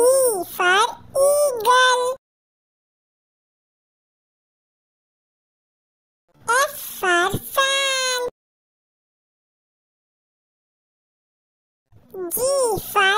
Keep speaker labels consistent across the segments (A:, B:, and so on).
A: E for eagle. F for fan. G for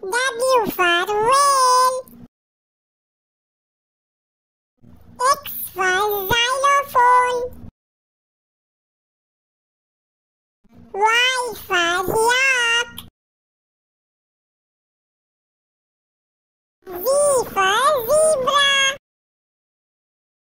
A: W for far well. X for xylophone. Y for yak. V for